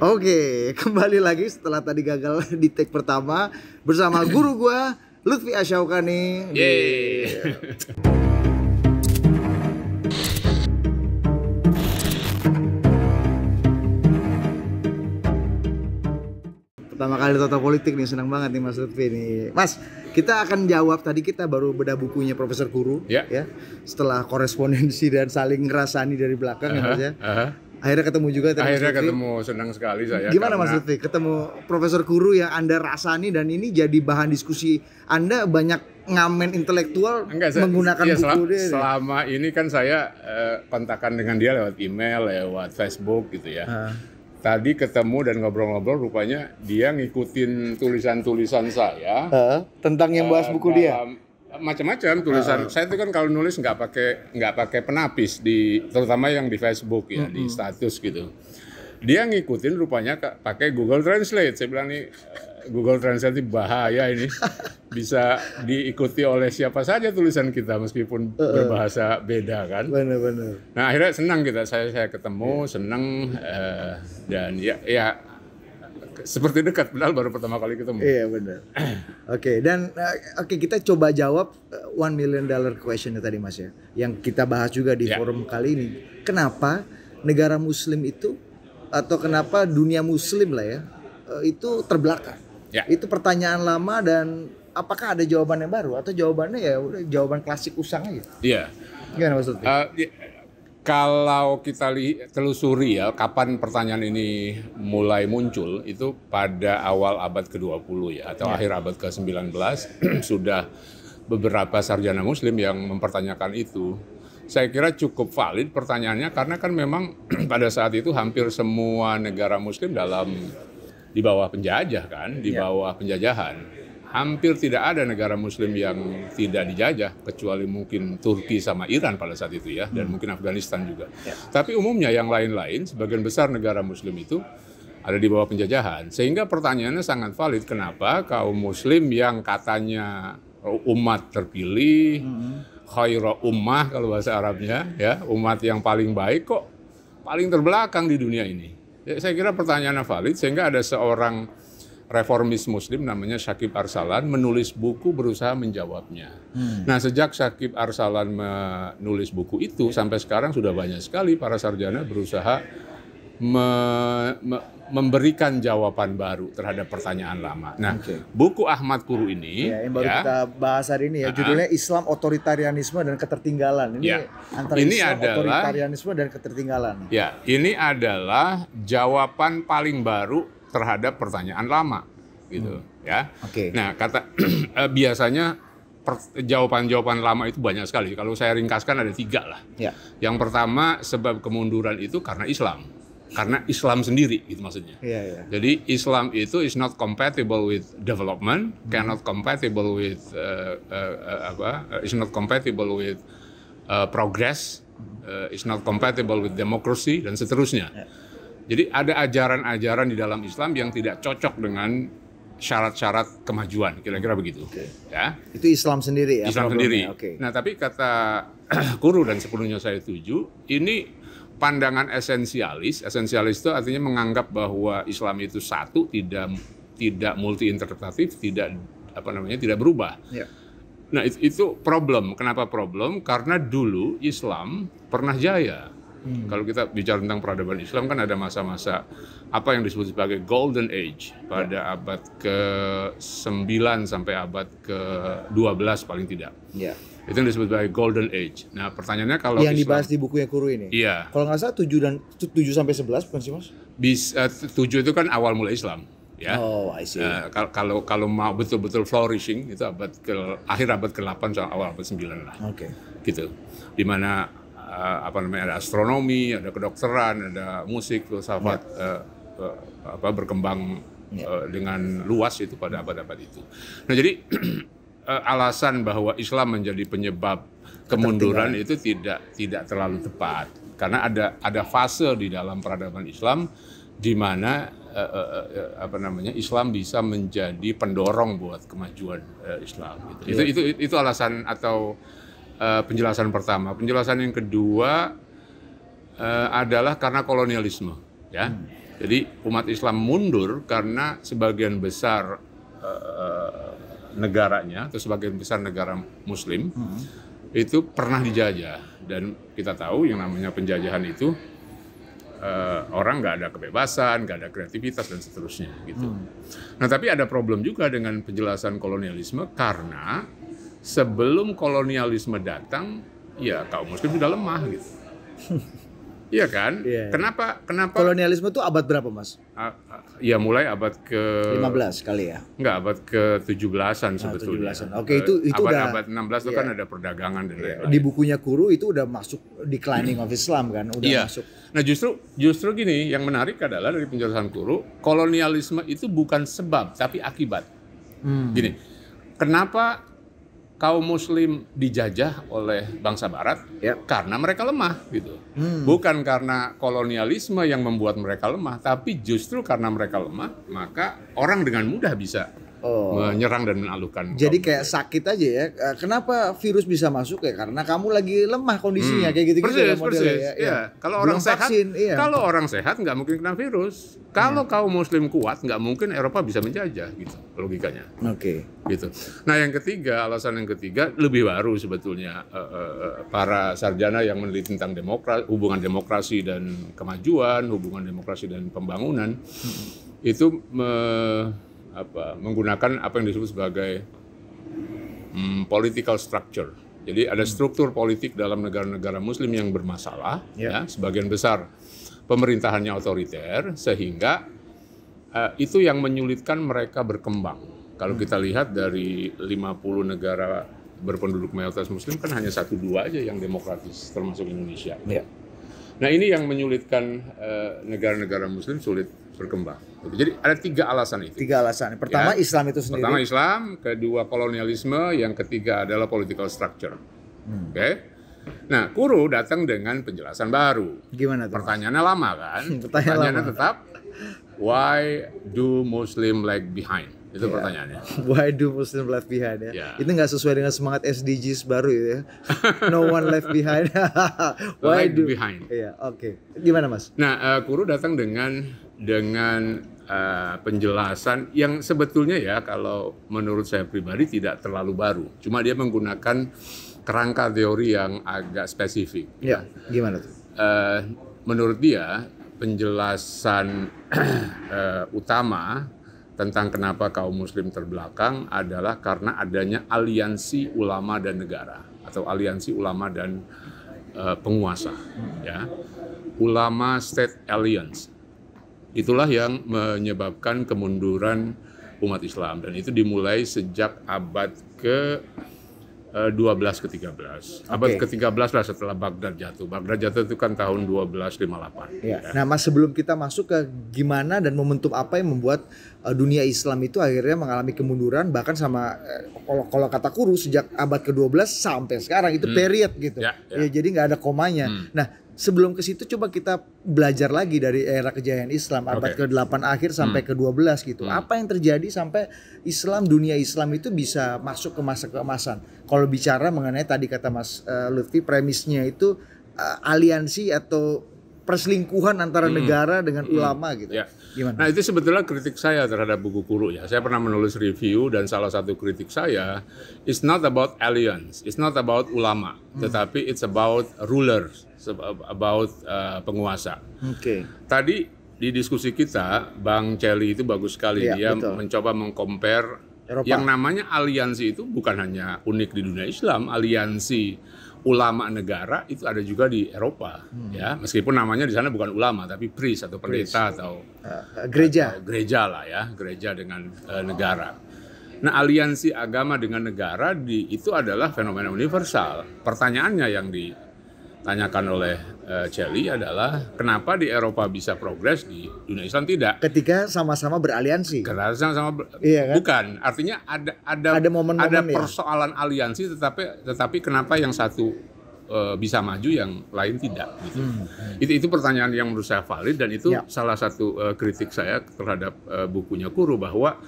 Oke, kembali lagi setelah tadi gagal di take pertama bersama guru gua Lutfi Asyaukani. Yeay. Pertama kali toto politik nih, senang banget nih Mas Lutfi nih. Mas, kita akan jawab tadi kita baru bedah bukunya Profesor Guru yeah. ya. Setelah korespondensi dan saling ngerasani dari belakang uh -huh, ya Mas ya. Uh -huh Akhirnya ketemu juga Akhirnya Lutfi. ketemu, senang sekali saya. Gimana Mas Lutfi? Ketemu Profesor Guru yang Anda rasani dan ini jadi bahan diskusi Anda banyak ngamen intelektual Enggak, saya, menggunakan iya, buku selama, dia. Ya? Selama ini kan saya eh, kontakan dengan dia lewat email, lewat Facebook gitu ya. ha. Tadi ketemu dan ngobrol-ngobrol rupanya dia ngikutin tulisan-tulisan saya. Uh, tentang yang bahas eh, buku dia? macam-macam tulisan. Uh, Saya itu kan kalau nulis nggak pakai nggak pakai penapis di terutama yang di Facebook ya, mm -hmm. di status gitu. Dia ngikutin rupanya pakai Google Translate. Saya bilang nih eh, Google Translate ini bahaya ini. Bisa diikuti oleh siapa saja tulisan kita meskipun uh, berbahasa beda kan. Benar-benar. Nah akhirnya senang kita saya saya ketemu yeah. senang uh, dan ya ya seperti dekat padahal baru pertama kali ketemu. Iya benar. oke okay, dan uh, oke okay, kita coba jawab eh, one million dollar question tadi mas ya, yang kita bahas juga di yeah. forum kali ini. Kenapa negara Muslim itu atau kenapa dunia Muslim lah ya uh, itu terbelakang? Yeah. Itu pertanyaan lama dan apakah ada jawaban yang baru atau jawabannya ya jawaban klasik usang aja? Iya. Yeah. Gimana maksudnya? Uh, yeah kalau kita telusuri ya, kapan pertanyaan ini mulai muncul, itu pada awal abad ke-20 ya, atau ya. akhir abad ke-19, sudah beberapa sarjana muslim yang mempertanyakan itu. Saya kira cukup valid pertanyaannya, karena kan memang pada saat itu hampir semua negara muslim dalam di bawah penjajah kan, di ya. bawah penjajahan hampir tidak ada negara muslim yang tidak dijajah kecuali mungkin Turki sama Iran pada saat itu ya dan hmm. mungkin Afghanistan juga. Ya. Tapi umumnya yang lain-lain sebagian besar negara muslim itu ada di bawah penjajahan. Sehingga pertanyaannya sangat valid kenapa kaum muslim yang katanya umat terpilih hmm. khairah ummah kalau bahasa Arabnya ya, umat yang paling baik kok paling terbelakang di dunia ini. Ya, saya kira pertanyaannya valid sehingga ada seorang reformis muslim namanya Syakib Arsalan menulis buku berusaha menjawabnya. Hmm. Nah, sejak Syakib Arsalan menulis buku itu ya. sampai sekarang sudah banyak sekali para sarjana berusaha me, me, memberikan jawaban baru terhadap pertanyaan lama. Nah, okay. buku Ahmad Kuru ini ya, yang baru ya, kita bahas hari ini ya, uh -huh. judulnya Islam Otoritarianisme dan Ketertinggalan. Ini ya. antara ini Islam adalah, Otoritarianisme dan Ketertinggalan. Ya, ini adalah jawaban paling baru terhadap pertanyaan lama gitu hmm. ya. Okay. Nah, kata eh, biasanya jawaban-jawaban lama itu banyak sekali. Kalau saya ringkaskan ada tiga lah. Ya. Yang pertama sebab kemunduran itu karena Islam, karena Islam sendiri gitu maksudnya. Ya, ya. Jadi Islam itu is not compatible with development, hmm. cannot compatible with uh, uh, uh, apa? is not compatible with uh, progress, uh, is not compatible with democracy dan seterusnya. Ya. Jadi ada ajaran-ajaran di dalam Islam yang tidak cocok dengan syarat-syarat kemajuan, kira-kira begitu. Okay. Ya. Itu Islam sendiri ya. Islam sendiri. Okay. Nah, tapi kata Guru dan sepenuhnya saya setuju, ini pandangan esensialis. Esensialis itu artinya menganggap bahwa Islam itu satu, tidak tidak multiinterpretatif, tidak apa namanya, tidak berubah. Yeah. Nah, itu problem. Kenapa problem? Karena dulu Islam pernah jaya Hmm. Kalau kita bicara tentang peradaban Islam kan ada masa-masa apa yang disebut sebagai golden age pada yeah. abad ke-9 sampai abad ke-12 paling tidak. Yeah. Itu yang disebut sebagai golden age. Nah, pertanyaannya kalau yang Islam, dibahas di bukunya Kuru ini. Iya. Kalau nggak salah 7 dan 7 sampai 11 bukan sih, Mas? Bisa eh, uh, 7 itu kan awal mulai Islam ya. Oh, I see. Uh, kalau kalau mau betul-betul flourishing itu abad ke akhir abad ke-8 sampai awal abad 9 lah. Oke. Okay. Gitu. mana Eh, apa namanya ada astronomi, ada kedokteran, ada musik, filsafat ya. uh, uh, apa berkembang ya. uh, dengan luas itu pada abad-abad itu. Nah jadi uh, alasan bahwa Islam menjadi penyebab kemunduran itu tidak tidak terlalu tepat karena ada ada fase di dalam peradaban Islam di mana uh, uh, uh, apa namanya Islam bisa menjadi pendorong buat kemajuan uh, Islam gitu. yeah. itu itu itu alasan atau Eh, penjelasan pertama. Penjelasan yang kedua uh, adalah karena kolonialisme, ya. Hmm. Jadi umat Islam mundur karena sebagian besar uh, negaranya atau sebagian besar negara Muslim hmm. itu pernah dijajah dan kita tahu yang namanya penjajahan itu uh, orang nggak ada kebebasan, nggak ada kreativitas dan seterusnya gitu. Hmm. Nah tapi ada problem juga dengan penjelasan kolonialisme karena sebelum kolonialisme datang, ya kaum muslim sudah lemah gitu. Iya kan? Yeah. Iya. Kenapa kenapa kolonialisme itu abad berapa, Mas? ya mulai abad ke 15 kali ya. Enggak, abad ke 17-an ah, sebetulnya. sebetulnya. 17 Oke, itu eh, itu abad, udah abad 16 yeah. itu iya. kan ada perdagangan dan iya. lain-lain. Di bukunya Kuru itu udah masuk declining of Islam kan, udah yeah. masuk. Nah, justru justru gini, yang menarik adalah dari penjelasan Kuru, kolonialisme itu bukan sebab tapi akibat. Hmm. Gini. Kenapa kaum muslim dijajah oleh bangsa barat ya. karena mereka lemah gitu. Hmm. Bukan karena kolonialisme yang membuat mereka lemah, tapi justru karena mereka lemah, maka orang dengan mudah bisa oh. menyerang dan menaklukkan. Jadi kamu. kayak sakit aja ya. Eh, kenapa virus bisa masuk ya? Karena kamu lagi lemah kondisinya hmm. kayak gitu-gitu persis, ya persis. ya. Ya. Kalau orang sehat, iya. kalau orang sehat nggak mungkin kena virus. Kalau hmm. kaum muslim kuat nggak mungkin Eropa bisa menjajah gitu logikanya. Oke. Okay. Gitu. Nah, yang ketiga, alasan yang ketiga lebih baru sebetulnya uh, uh, para sarjana yang meneliti tentang demokrasi, hubungan demokrasi dan kemajuan, hubungan demokrasi dan pembangunan hmm. itu me apa menggunakan apa yang disebut sebagai hmm, political structure. Jadi ada hmm. struktur politik dalam negara-negara Muslim yang bermasalah, yeah. ya sebagian besar pemerintahannya otoriter, sehingga uh, itu yang menyulitkan mereka berkembang. Kalau hmm. kita lihat dari 50 negara berpenduduk mayoritas Muslim kan hanya satu dua aja yang demokratis, termasuk Indonesia. Yeah. Nah ini yang menyulitkan eh, negara-negara uh, negara -negara Muslim sulit berkembang. Gitu. Jadi ada tiga alasan itu. Tiga alasan. Pertama ya. Islam itu sendiri. Pertama Islam, kedua kolonialisme, yang ketiga adalah political structure. Hmm. Oke. Okay? Nah, Kuru datang dengan penjelasan baru. Gimana tuh? Pertanyaannya lama kan? pertanyaannya lama. tetap why do Muslim lag behind? Itu yeah. pertanyaannya. Why do Muslim left behind ya? Yeah. Itu nggak sesuai dengan semangat SDGs baru ya. no one left behind. Why do behind? Iya, yeah, oke. Okay. Gimana Mas? Nah, uh, Kuru datang dengan dengan uh, penjelasan yang sebetulnya ya kalau menurut saya pribadi tidak terlalu baru. Cuma dia menggunakan kerangka teori yang agak spesifik. Ya, gimana tuh? Uh, menurut dia penjelasan uh, utama tentang kenapa kaum muslim terbelakang adalah karena adanya aliansi ulama dan negara atau aliansi ulama dan uh, penguasa ya ulama state alliance Itulah yang menyebabkan kemunduran umat Islam dan itu dimulai sejak abad ke 12 eh, ke 13. Abad ke 13 lah setelah Baghdad jatuh. Baghdad jatuh itu kan tahun 1258. Ya. Ya. Nah, Mas sebelum kita masuk ke gimana dan momentum apa yang membuat eh, dunia Islam itu akhirnya mengalami kemunduran bahkan sama uh, kalau kalau kata sejak abad ke-12 sampai sekarang itu hmm. period gitu. Ya, ya. ya jadi nggak ada komanya. Hmm. Nah, sebelum ke situ coba kita belajar lagi dari era kejayaan Islam abad ke-8 akhir sampai hmm. ke-12 gitu. Hmm. Apa yang terjadi sampai Islam dunia Islam itu bisa masuk ke masa keemasan. Kalau bicara mengenai tadi kata Mas uh, Lutfi premisnya itu uh, aliansi atau perselingkuhan antara hmm. negara dengan hmm. ulama gitu. Ya. Gimana? Nah, itu sebetulnya kritik saya terhadap buku Kuru ya. Saya pernah menulis review dan salah satu kritik saya is not about alliance, it's not about ulama, hmm. tetapi it's about rulers about uh, penguasa. Oke. Okay. Tadi di diskusi kita Bang Celi itu bagus sekali yeah, dia betul. mencoba mengkompar yang namanya aliansi itu bukan hanya unik di dunia Islam, aliansi ulama negara itu ada juga di Eropa hmm. ya meskipun namanya di sana bukan ulama tapi priest atau pendeta priest. atau uh, gereja atau gereja lah ya gereja dengan uh, negara nah aliansi agama dengan negara di itu adalah fenomena universal pertanyaannya yang di tanyakan oleh uh, Celi adalah kenapa di Eropa bisa progres di dunia Islam tidak? Ketika sama-sama beraliansi. Karena sama-sama ber iya kan? bukan artinya ada ada ada, momen -momen ada iya. persoalan ya? aliansi tetapi tetapi kenapa yang satu uh, bisa maju yang lain tidak? Gitu. Hmm, hmm. Itu itu pertanyaan yang menurut saya valid dan itu ya. salah satu uh, kritik saya terhadap uh, bukunya Kuru bahwa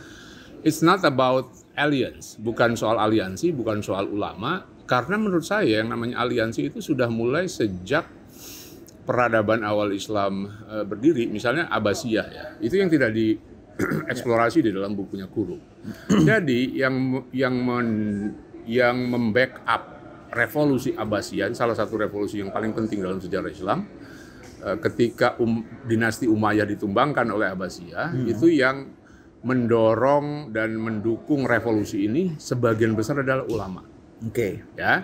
it's not about alliance, bukan soal aliansi, bukan soal ulama, karena menurut saya yang namanya aliansi itu sudah mulai sejak peradaban awal Islam e, berdiri, misalnya Abbasiyah ya. Itu yang tidak dieksplorasi di dalam bukunya Kuru. Jadi yang yang men, yang membackup revolusi Abbasiyah, salah satu revolusi yang paling penting dalam sejarah Islam, e, ketika um, dinasti Umayyah ditumbangkan oleh Abbasiyah hmm. itu yang mendorong dan mendukung revolusi ini sebagian besar adalah ulama. Oke. Okay. Ya.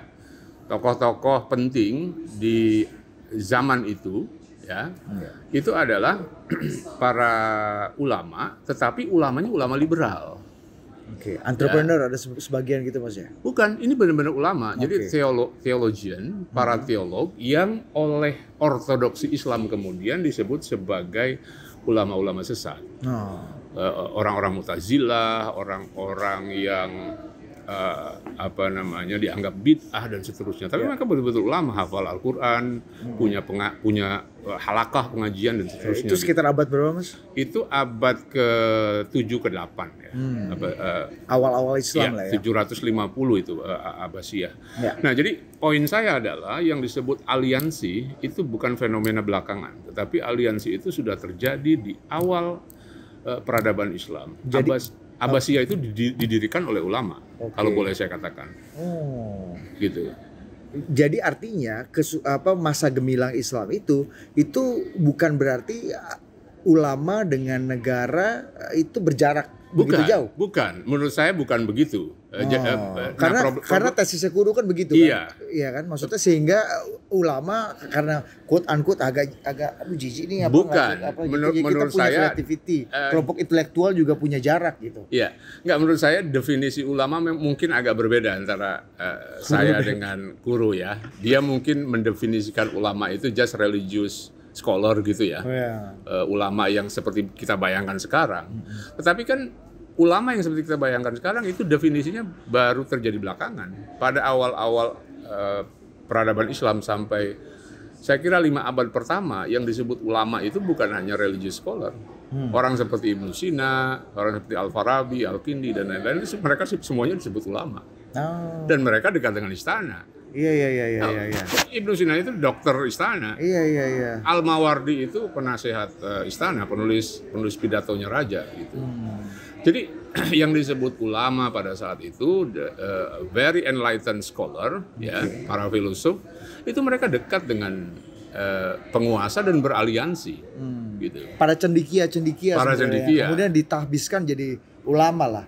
Tokoh-tokoh penting di zaman itu ya. Okay. Iya. Itu adalah para ulama, tetapi ulamanya ulama liberal. Oke, okay. Ya. entrepreneur ya. ada sebagian gitu Mas ya? Bukan, ini benar-benar ulama. Okay. Jadi teolog, theologian, para hmm. teolog yang oleh ortodoksi Islam kemudian disebut sebagai ulama-ulama sesat. Oh. Eh, orang-orang Mutazilah, orang-orang yang uh, apa namanya dianggap bid'ah dan seterusnya. Tapi yeah. mereka betul-betul lama hafal Al-Qur'an, hmm. punya penga, punya eh, halakah pengajian dan eh, seterusnya. Itu gitu. sekitar abad berapa, Mas? Itu abad ke-7 ke-8 ya. Hmm. awal-awal Islam ya, lah ya. 750 itu uh, Abbasiyah. Yeah. Nah, jadi poin saya adalah yang disebut aliansi itu bukan fenomena belakangan, tetapi aliansi itu sudah terjadi di awal uh, peradaban Islam. Jadi Abbas Abbasiyah itu didirikan oleh ulama, okay. kalau boleh saya katakan. Oh. Gitu. Jadi artinya apa masa gemilang Islam itu itu bukan berarti uh, ulama dengan negara uh, itu berjarak bukan, begitu jauh. Bukan, menurut saya bukan begitu. Uh, eh, karena eh, oh. nah, karena tesisnya guru kan begitu iya. kan iya kan maksudnya sehingga ulama karena quote unquote agak agak aduh jijik nih apa bukan ngasih, apa gitu, menurut, menurut punya saya kreativiti uh, eh, kelompok intelektual juga punya jarak gitu iya Enggak menurut saya definisi ulama mungkin agak berbeda antara uh, saya dengan guru ya dia mungkin mendefinisikan ulama itu just religious scholar gitu ya oh, yeah. Iya. uh, ulama yang seperti kita bayangkan sekarang hmm. tetapi kan ulama yang seperti kita bayangkan sekarang itu definisinya baru terjadi belakangan. Pada awal-awal eh, peradaban Islam sampai saya kira lima abad pertama yang disebut ulama itu bukan hanya religious scholar. Hmm. Orang seperti Ibn Sina, orang seperti Al-Farabi, Al-Kindi, dan lain-lain, mereka semuanya disebut ulama. Oh. Dan mereka dekat dengan istana. Iya, iya, iya, iya, nah, iya, iya, Ibnu Sina itu dokter istana. Iya, iya, iya. Al-Mawardi itu penasehat eh, istana, penulis penulis pidatonya raja. Gitu. Hmm. Jadi yang disebut ulama pada saat itu the, uh, very enlightened scholar ya para filosof itu mereka dekat dengan uh, penguasa dan beraliansi hmm. gitu. Para cendikia cendikia. Ya. Para cendikia. Kemudian ditahbiskan jadi ulama lah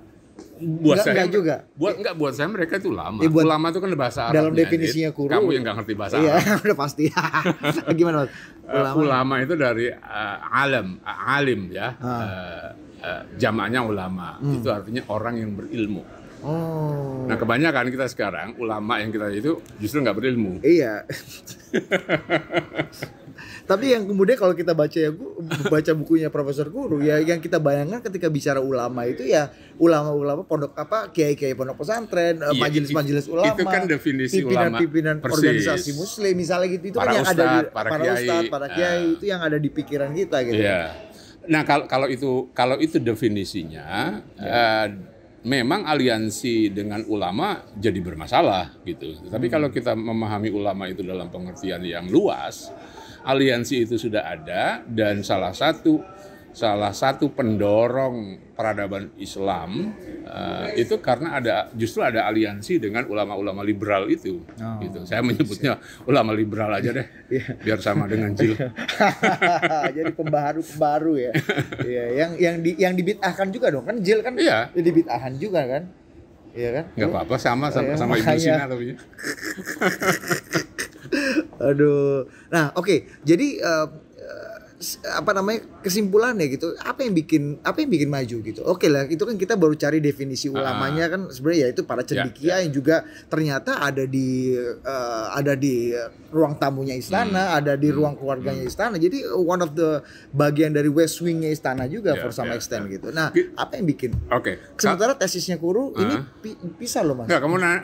buat enggak, saya juga. Buat enggak buat saya mereka itu lama. Ya, eh, buat, ulama itu kan bahasa Arab. Dalam definisinya kuru. Kamu yang enggak ngerti bahasa iya, udah pasti. Gimana Mas? Ulama. Uh, ulama itu dari uh, alam, uh, alim ya. Uh. Uh, Eh, jamaahnya jamaknya ulama. Hmm. Itu artinya orang yang berilmu. Oh. Nah kebanyakan kita sekarang ulama yang kita itu justru nggak berilmu. Iya. Tapi yang kemudian kalau kita baca ya baca bukunya Profesor Guru ya nah. yang kita bayangkan ketika bicara ulama itu ya ulama-ulama pondok apa kiai-kiai pondok pesantren, eh, iya, majelis-majelis ulama. Itu kan definisi pimpinan, ulama. Pimpinan persis. organisasi muslim misalnya gitu itu kan para kan yang ustad, ada di para, para kiai, ustad, para kiai uh, itu yang ada di pikiran kita gitu. Yeah. Iya. Nah kalau kalau itu kalau itu definisinya ya. uh, memang aliansi dengan ulama jadi bermasalah gitu. Tapi kalau hmm. kita memahami ulama itu dalam pengertian yang luas, aliansi itu sudah ada dan salah satu salah satu pendorong peradaban Islam uh, itu karena ada justru ada aliansi dengan ulama-ulama liberal itu. Oh, gitu. Saya menyebutnya ulama liberal aja deh, iya. biar sama dengan Jil. Jadi pembaharu pembaru ya. ya yang yang di yang dibitahkan juga dong kan Jil kan yeah. dibitahkan juga kan. Iya kan? Gak apa-apa sama sama, oh, sama makanya. Ibu Sina tapi. Aduh. Nah, oke. Okay. Jadi uh, apa namanya kesimpulannya gitu apa yang bikin apa yang bikin maju gitu oke okay lah itu kan kita baru cari definisi ah. ulamanya uh, kan sebenarnya ya itu para ya, cendikia yeah, yeah. yang juga ternyata ada di uh, ada di ruang tamunya istana hmm. ada di hmm. ruang keluarganya hmm. istana jadi eh, one of the bagian dari west wingnya istana juga yeah, for some yeah, extent yeah. gitu nah apa yang bikin oke okay. sementara tesisnya kuru uh, ini ah. pi pisah loh mas ya kamu nanya,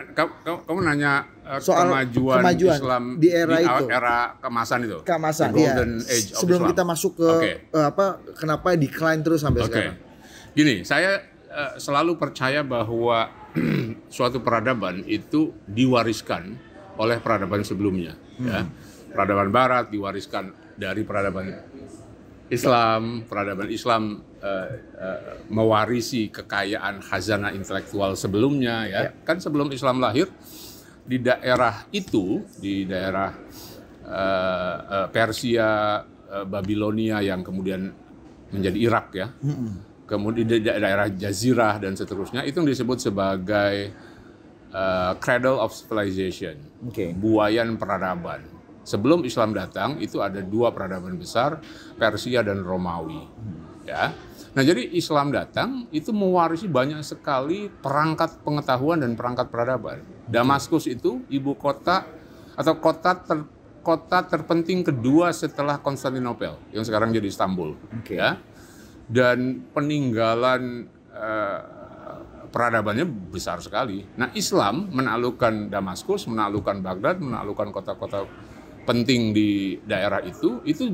kamu nanya Eh, soal kemajuan, kemajuan Islam di era di eh, itu era kemasan itu kemasan the golden iya. age sebelum Islam. kita masuk ke okay. Eh, apa kenapa decline terus sampai okay. sekarang gini saya uh, selalu percaya bahwa suatu peradaban itu diwariskan oleh peradaban sebelumnya hmm. ya peradaban barat diwariskan dari peradaban Islam peradaban Islam uh, uh, mewarisi kekayaan khazanah intelektual sebelumnya ya, yeah. kan sebelum Islam lahir di daerah itu, di daerah uh, uh, Persia, uh, Babilonia yang kemudian menjadi Irak ya, kemudian di daerah Jazirah dan seterusnya itu disebut sebagai uh, cradle of civilization, okay. buayan peradaban. Sebelum Islam datang itu ada dua peradaban besar, Persia dan Romawi, hmm ya Nah, jadi Islam datang itu mewarisi banyak sekali perangkat pengetahuan dan perangkat peradaban. Damaskus itu ibu kota atau kota ter, kota terpenting kedua setelah Konstantinopel yang sekarang jadi Istanbul. Okay. Ya. Dan peninggalan eh, peradabannya besar sekali. Nah, Islam menaklukkan Damaskus, menaklukkan Baghdad, menaklukkan kota-kota penting di daerah itu itu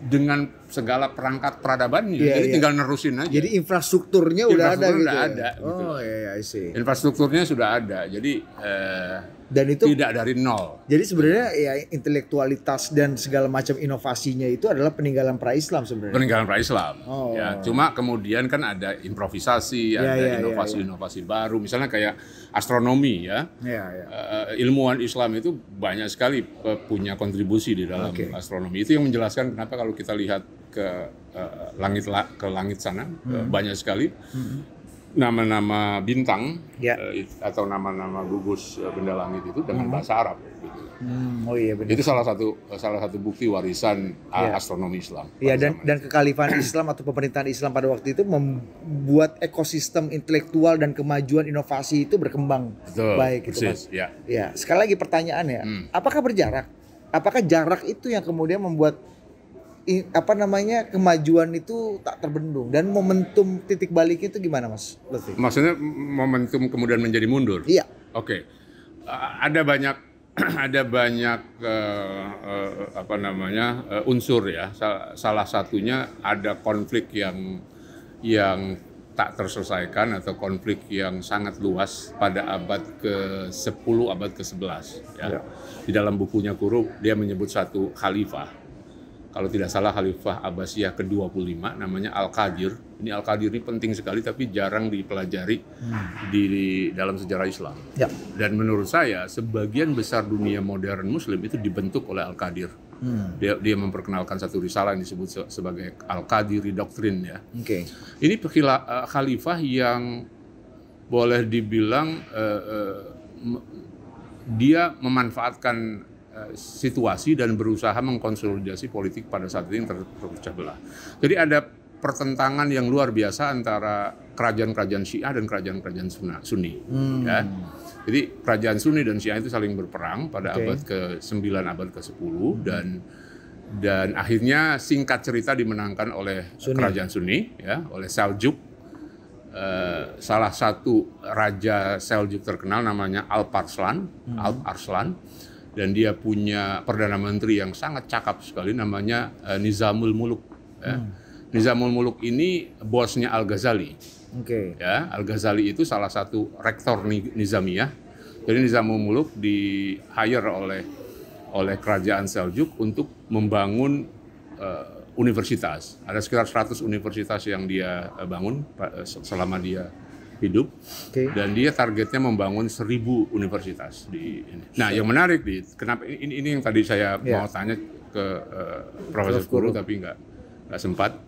dengan segala perangkat peradabannya yeah, jadi yeah. tinggal nerusin aja jadi infrastrukturnya, infrastrukturnya udah ada gitu udah ya? gitu ada oh gitu. yeah, yeah, infrastrukturnya sudah ada jadi eh, dan itu tidak dari nol jadi sebenarnya ya intelektualitas dan segala macam inovasinya itu adalah peninggalan pra Islam sebenarnya peninggalan pra Islam oh. ya cuma kemudian kan ada improvisasi yeah, ada inovasi-inovasi iya, yeah, yeah, baru misalnya kayak astronomi ya yeah, yeah. Uh, ilmuwan Islam itu banyak sekali eh, punya kontribusi Distribusi di dalam okay. astronomi. Itu yang menjelaskan kenapa kalau kita lihat ke uh, langit la, ke langit sana hmm. banyak sekali hmm. nama-nama -hmm. bintang yeah. Ya. uh, atau nama-nama gugus eh, benda langit itu dengan hmm. bahasa Arab. Gitu. Hmm, oh iya benar. Itu salah satu eh, salah satu bukti warisan yeah. Ya. astronomi Islam. Ya dan dan kekalifan Islam atau pemerintahan Islam pada waktu itu membuat ekosistem intelektual dan kemajuan inovasi itu berkembang Betul, baik gitu Persis, Mas. Ya. ya sekali lagi pertanyaannya ya, hmm. apakah berjarak apakah jarak itu yang kemudian membuat apa namanya kemajuan itu tak terbendung dan momentum titik balik itu gimana mas? Lesti? Maksudnya momentum kemudian menjadi mundur? Iya. Oke, okay. ada banyak ada banyak uh, uh, apa namanya uh, unsur ya. Salah satunya ada konflik yang yang tak terselesaikan atau konflik yang sangat luas pada abad ke-10, abad ke-11. Ya. Ya. Di dalam bukunya Kuruk, dia menyebut satu khalifah. Kalau tidak salah khalifah Abbasiyah ke-25, namanya Al-Qadir. Ini Al-Qadir ini penting sekali tapi jarang dipelajari hmm. di, di dalam sejarah Islam. Ya. Dan menurut saya, sebagian besar dunia modern muslim itu dibentuk oleh Al-Qadir Hmm. Dia dia memperkenalkan satu risalah yang disebut sebagai Al-Qadiri doktrin ya. Oke. Okay. Ini uh, khalifah yang boleh dibilang uh, uh, dia memanfaatkan uh, situasi dan berusaha mengkonsolidasi politik pada saat ini terpecah belah. Jadi ada pertentangan yang luar biasa antara kerajaan-kerajaan Syiah dan kerajaan-kerajaan Sunni. Hmm. Ya. Jadi kerajaan Sunni dan Syiah itu saling berperang pada okay. abad ke-9 abad ke-10 hmm. dan dan akhirnya singkat cerita dimenangkan oleh Sunni. kerajaan Sunni ya, oleh Seljuk Uh, salah satu raja Seljuk terkenal namanya Alp Arslan, hmm. Alp Arslan, dan dia punya perdana menteri yang sangat cakap sekali namanya uh, Nizamul Muluk. Ya. Hmm. Nizamul Muluk ini bosnya Al Ghazali. Oke. Okay. Ya, Al Ghazali itu salah satu rektor Nizamiyah. Jadi Nizamul Muluk di hire oleh oleh kerajaan Seljuk untuk membangun uh, universitas. Ada sekitar 100 universitas yang dia eh, bangun eh, selama dia hidup. Okay. Dan dia targetnya membangun 1000 universitas di ini. Nah, yang menarik di kenapa ini, ini yang tadi saya yeah. mau tanya ke uh, Profesor Guru tapi enggak nggak sempat.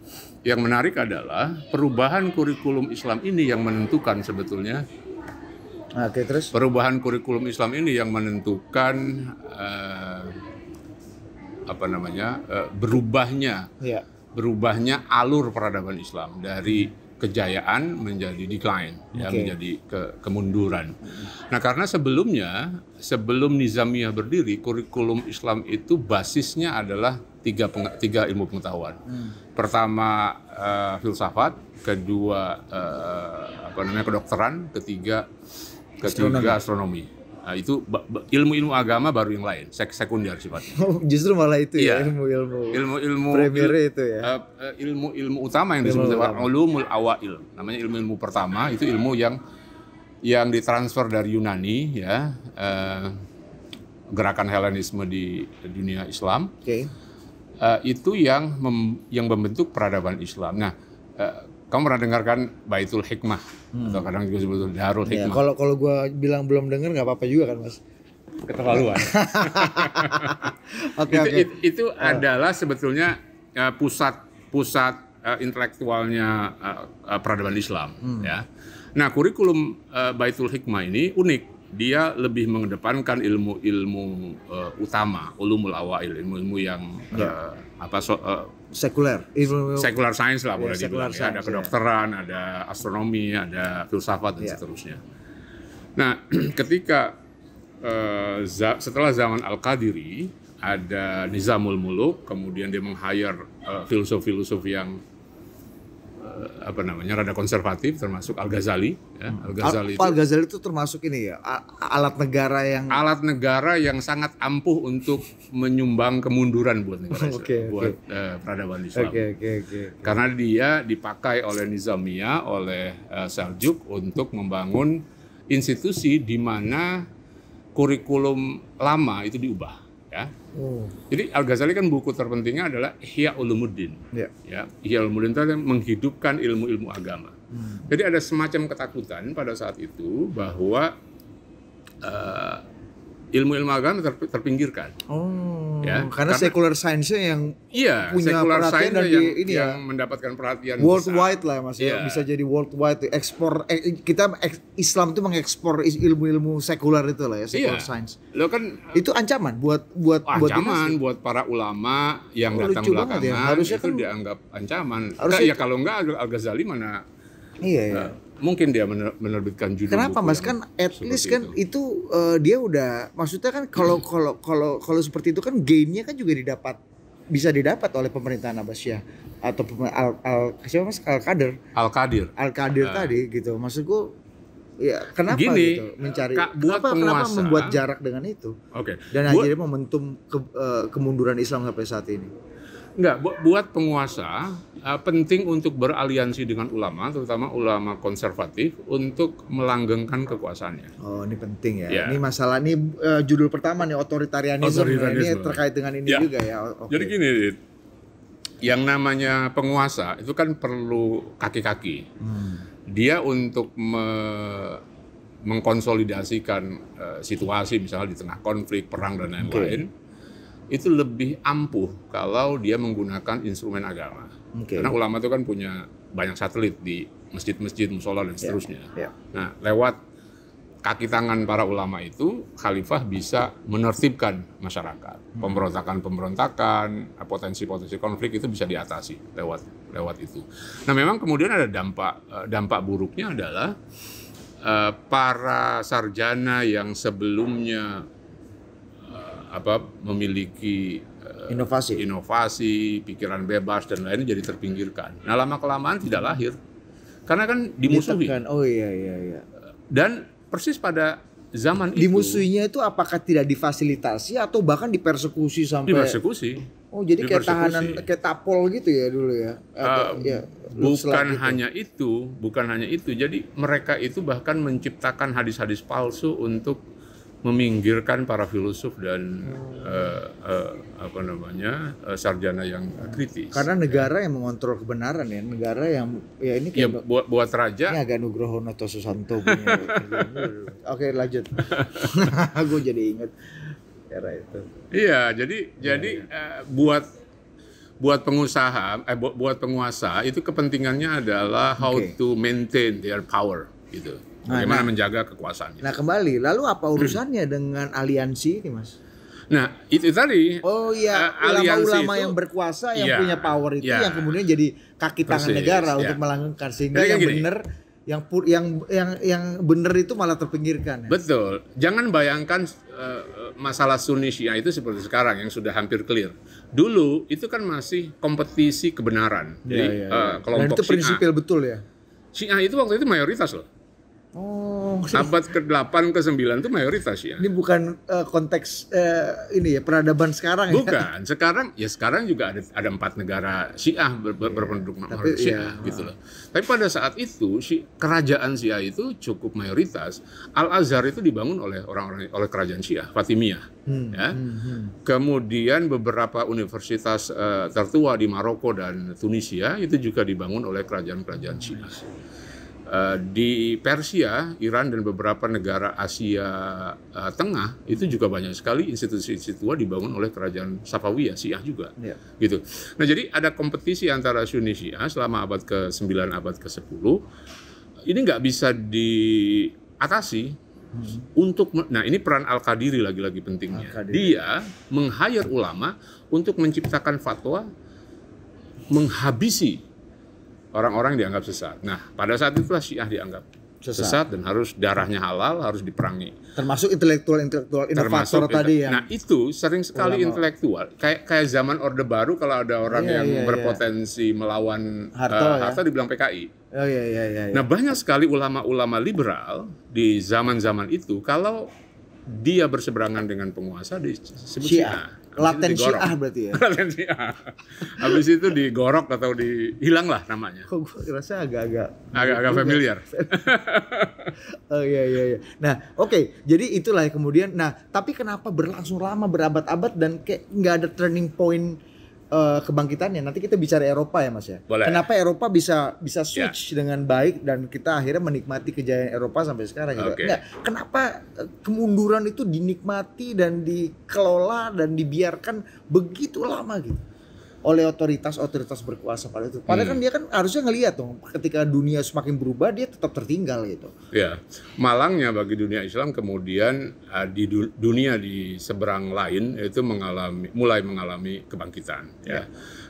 Yang menarik adalah perubahan kurikulum Islam ini yang menentukan sebetulnya. Oke, terus? Perubahan kurikulum Islam ini yang menentukan uh, apa namanya uh, berubahnya, ya. berubahnya alur peradaban Islam dari kejayaan menjadi decline, okay. ya menjadi ke, kemunduran. Nah, karena sebelumnya, sebelum Nizamiyah berdiri, kurikulum Islam itu basisnya adalah tiga, peng, tiga ilmu pengetahuan. Hmm. Pertama uh, filsafat, kedua uh, apa namanya kedokteran, ketiga ketiga astronomi. astronomi. Nah, itu ilmu-ilmu agama baru yang lain, sek sekunder sifatnya. Oh, justru malah itu ya iya. ilmu-ilmu. Ilmu-ilmu premier il, itu ya. Eh, ilmu-ilmu uh, utama yang disebut ulumul awail. Namanya ilmu-ilmu pertama itu ilmu yang yang ditransfer dari Yunani ya, uh, gerakan Helenisme di dunia Islam. Okay uh, itu yang mem, yang membentuk peradaban Islam. Nah, uh, kamu pernah dengarkan Baitul Hikmah hmm. atau kadang juga disebut Darul ya, Hikmah. Ya, kalau kalau gue bilang belum dengar nggak apa-apa juga kan mas. Keterlaluan. okay, itu okay. It, itu uh. adalah sebetulnya eh, pusat pusat pusat uh, intelektualnya uh, uh, peradaban Islam. Hmm. Ya. Nah kurikulum uh, Baitul Hikmah ini unik dia lebih mengedepankan ilmu-ilmu uh, eh, utama, ulumul awail, ilmu-ilmu yang yeah. Ya. uh, apa so, uh, sekuler, ilmu, sekuler sains lah yeah, boleh dibilang. Science, ya. Ada ya. kedokteran, yeah. ada astronomi, ada filsafat dan yeah. seterusnya. Nah, ketika uh, za setelah zaman Al-Qadiri ada Nizamul Muluk, kemudian dia meng-hire uh, filsuf filosof yang Eh, apa namanya rada konservatif termasuk Al Ghazali ya. Hmm. Al Ghazali Al, Al Ghazali itu termasuk ini ya alat negara yang alat negara yang sangat ampuh untuk menyumbang kemunduran buat negara Islam, okay, buat okay. Uh, eh, peradaban Islam. Okay, okay, okay, okay. Karena dia dipakai oleh nizamia oleh uh, Seljuk untuk membangun institusi di mana kurikulum lama itu diubah ya jadi Al Ghazali kan buku terpentingnya adalah Ihya Ulumuddin. Yeah. Ya, Ihya Ulumuddin itu menghidupkan ilmu-ilmu agama. Hmm. Jadi ada semacam ketakutan pada saat itu bahwa uh, ilmu-ilmu agama ter, terpinggirkan. Oh. Ya, karena, karena sekular science-nya yang iya, punya secular perhatian dan yang, ini yang ya, mendapatkan perhatian worldwide besar. lah Mas yeah. Bisa jadi worldwide ekspor eh, kita ek, Islam itu mengekspor ilmu-ilmu sekular itu lah ya, iya. sekular yeah. science. Lo kan itu ancaman buat buat ancaman buat, buat para ulama yang oh, datang ya. belakangan ya. harusnya itu kan, dianggap ancaman. Harusnya, ya kalau enggak Al-Ghazali mana Iya, iya. Uh, mungkin dia menerbitkan judul Kenapa Mas kan at least kan itu, itu uh, dia udah maksudnya kan kalau kalau kalau kalau seperti itu kan gainnya kan juga didapat bisa didapat oleh pemerintahan Abbasiyah atau al, al siapa Mas Al kader Al Kadir. Al Kadir uh. tadi gitu. Maksud gua ya kenapa Gini, gitu mencari ka, buat kenapa, penguasa, kenapa membuat jarak dengan itu? Okay. Dan buat, akhirnya momentum ke, uh, kemunduran Islam sampai saat ini Enggak, buat penguasa uh, penting untuk beraliansi dengan ulama, terutama ulama konservatif untuk melanggengkan kekuasaannya. Oh, ini penting ya. Yeah. Ini masalah ini uh, judul pertama nih otoritarianisme. otoritarianisme. Ini terkait dengan ini yeah. juga ya. Okay. Jadi gini, yang namanya penguasa itu kan perlu kaki-kaki. Hmm. Dia untuk me mengkonsolidasikan uh, situasi misalnya di tengah konflik, perang dan lain-lain. Okay itu lebih ampuh kalau dia menggunakan instrumen agama. Okay. Karena ulama itu kan punya banyak satelit di masjid-masjid, musola dan ya, seterusnya. Yeah. Yeah. Nah, lewat kaki tangan para ulama itu khalifah bisa menertibkan masyarakat. Hmm. Pemberontakan-pemberontakan, potensi-potensi konflik itu bisa diatasi lewat lewat itu. Nah, memang kemudian ada dampak eh, dampak buruknya adalah eh, para sarjana yang sebelumnya apa memiliki uh, inovasi inovasi pikiran bebas dan lainnya jadi terpinggirkan nah lama kelamaan tidak lahir karena kan dimusuhi Ditekan. oh iya iya iya dan persis pada zaman itu dimusuhinya itu apakah tidak difasilitasi atau bahkan dipersekusi sampai dipersekusi Oh jadi kayak tahanan kayak tapol gitu ya dulu ya. Atau, uh, ya bukan gitu. hanya itu, bukan hanya itu. Jadi mereka itu bahkan menciptakan hadis-hadis palsu untuk meminggirkan para filosof dan uh, uh, apa namanya uh, sarjana yang kritis. Karena negara ya. yang mengontrol kebenaran ya, negara yang ya ini ya, buat buat raja. Ini agak Nugroho atau Susanto Oke lanjut, gue jadi inget era itu. Iya jadi ya, jadi ya. Uh, buat buat pengusaha eh buat, buat penguasa itu kepentingannya adalah how okay. to maintain their power gitu. Nah, Bagaimana nah, menjaga kekuasaannya. Nah kembali, lalu apa urusannya dengan aliansi ini mas? Nah itu tadi. Oh iya, ulama eh, ulama-ulama yang berkuasa yang yeah, punya power itu yeah. yang kemudian jadi kaki tangan persis, negara yeah. untuk melanggengkan sehingga yang benar yang yang yang yang benar itu malah terpinggirkan. Ya? Betul. Jangan bayangkan uh, masalah Sunni Syiah itu seperti sekarang yang sudah hampir clear. Dulu itu kan masih kompetisi kebenaran. yeah, Jadi yeah, iya, Uh, iya. kelompok Dan itu prinsipil betul ya. Syiah itu waktu itu mayoritas loh. Oh, abad ke-8 ke-9 itu mayoritas ya. Ini bukan uh, konteks uh, ini ya peradaban sekarang bukan. ya. Bukan. Sekarang ya sekarang juga ada ada empat negara Syiah ber, ber, berpenduduk Tapi, Syiah yeah. gitu loh. Tapi pada saat itu si kerajaan Syiah itu cukup mayoritas. Al-Azhar itu dibangun oleh orang-orang oleh kerajaan Syiah Fatimiyah hmm, ya. Hmm, hmm. Kemudian beberapa universitas uh, tertua di Maroko dan Tunisia itu juga dibangun oleh kerajaan-kerajaan Syiah. Eh, di Persia, Iran dan beberapa negara Asia uh, Tengah itu juga banyak sekali institusi-institusi tua dibangun oleh kerajaan Safawiyah, Syiah juga, yeah. gitu. Nah jadi ada kompetisi antara Sunni Syiah selama abad ke 9 abad ke 10 ini nggak bisa diatasi hmm. untuk nah ini peran Al Qadiri lagi-lagi pentingnya. Al Dia meng ulama untuk menciptakan fatwa menghabisi orang-orang dianggap sesat. Nah, pada saat itulah Syiah dianggap sesat. sesat dan harus darahnya halal, harus diperangi. Termasuk intelektual-intelektual inovator tadi ya. Nah, itu sering sekali Ulama. intelektual. Kayak kayak zaman Orde Baru kalau ada orang iya, yang iya, iya. berpotensi eh, ya. oh, iya. melawan Harto, uh, Harto ya? dibilang PKI. Oh, iya, iya iya Nah, banyak sekali ulama-ulama liberal di zaman-zaman itu kalau dia berseberangan dengan penguasa disebut Syiah. Syiah. Laten Syiah berarti ya. Laten Syiah. Habis itu digorok atau dihilang lah namanya. Kok gue rasa agak-agak agak-agak familiar. oh iya iya iya. Nah, oke. Okay. Jadi itulah kemudian nah, tapi kenapa berlangsung lama berabad-abad dan kayak nggak ada turning point uh, kebangkitannya. Nanti kita bicara Eropa ya Mas ya. Boleh. Kenapa Eropa bisa bisa ya. switch yeah. dengan baik dan kita akhirnya menikmati kejayaan Eropa sampai sekarang gitu. Okay. Enggak, kenapa eh, kemunduran itu dinikmati dan dikelola dan dibiarkan begitu lama gitu? oleh otoritas-otoritas berkuasa pada itu. Padahal kan hmm. kan dia kan harusnya ngelihat dong ketika dunia semakin berubah dia tetap tertinggal gitu. Ya, malangnya bagi dunia Islam kemudian eh, di dunia di seberang lain itu mengalami mulai mengalami kebangkitan. Ya. ya.